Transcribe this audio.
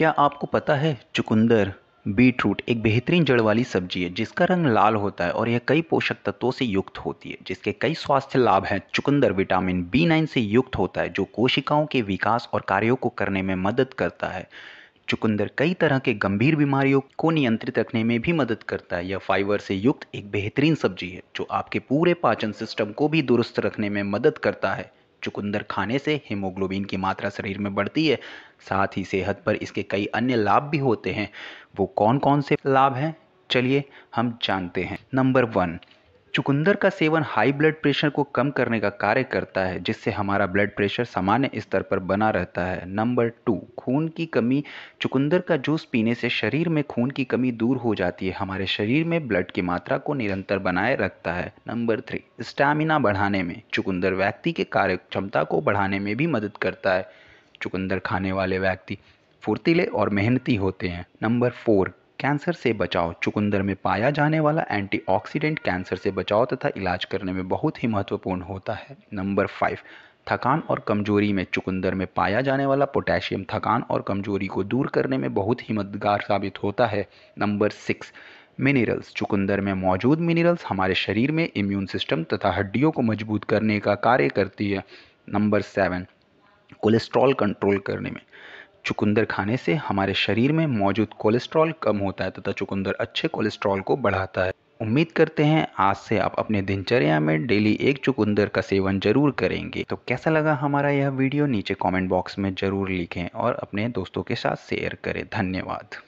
क्या आपको पता है चुकंदर बीटरूट एक बेहतरीन जड़ वाली सब्जी है जिसका रंग लाल होता है और यह कई पोषक तत्वों से युक्त होती है जिसके कई स्वास्थ्य लाभ हैं चुकंदर विटामिन बी नाइन से युक्त होता है जो कोशिकाओं के विकास और कार्यों को करने में मदद करता है चुकंदर कई तरह के गंभीर बीमारियों को नियंत्रित रखने में भी मदद करता है यह फाइबर से युक्त एक बेहतरीन सब्जी है जो आपके पूरे पाचन सिस्टम को भी दुरुस्त रखने में मदद करता है चुकंदर खाने से हीमोग्लोबिन की मात्रा शरीर में बढ़ती है साथ ही सेहत पर इसके कई अन्य लाभ भी होते हैं वो कौन कौन से लाभ हैं चलिए हम जानते हैं नंबर वन चुकंदर का सेवन हाई ब्लड प्रेशर को कम करने का कार्य करता है जिससे हमारा ब्लड प्रेशर सामान्य स्तर पर बना रहता है नंबर टू खून की कमी चुकंदर का जूस पीने से शरीर में खून की कमी दूर हो जाती है हमारे शरीर में ब्लड की मात्रा को निरंतर बनाए रखता है नंबर थ्री स्टैमिना बढ़ाने में चुकंदर व्यक्ति के कार्य क्षमता को बढ़ाने में भी मदद करता है चुकंदर खाने वाले व्यक्ति फुर्तीले और मेहनती होते हैं नंबर फोर कैंसर से बचाव चुकंदर में पाया जाने वाला एंटीऑक्सीडेंट कैंसर से बचाव तथा इलाज करने में बहुत ही महत्वपूर्ण होता है नंबर फाइव थकान और कमजोरी में चुकंदर में पाया जाने वाला पोटेशियम थकान और कमजोरी को दूर करने में बहुत ही मददगार साबित होता है नंबर सिक्स मिनरल्स चुकंदर में मौजूद मिनरल्स हमारे शरीर में इम्यून सिस्टम तथा हड्डियों को मजबूत करने का कार्य करती है नंबर सेवन कोलेस्ट्रॉल कंट्रोल करने में चुकंदर खाने से हमारे शरीर में मौजूद कोलेस्ट्रॉल कम होता है तथा चुकंदर अच्छे कोलेस्ट्रॉल को बढ़ाता है उम्मीद करते हैं आज से आप अपने दिनचर्या में डेली एक चुकंदर का सेवन जरूर करेंगे तो कैसा लगा हमारा यह वीडियो नीचे कमेंट बॉक्स में जरूर लिखें और अपने दोस्तों के साथ शेयर करें धन्यवाद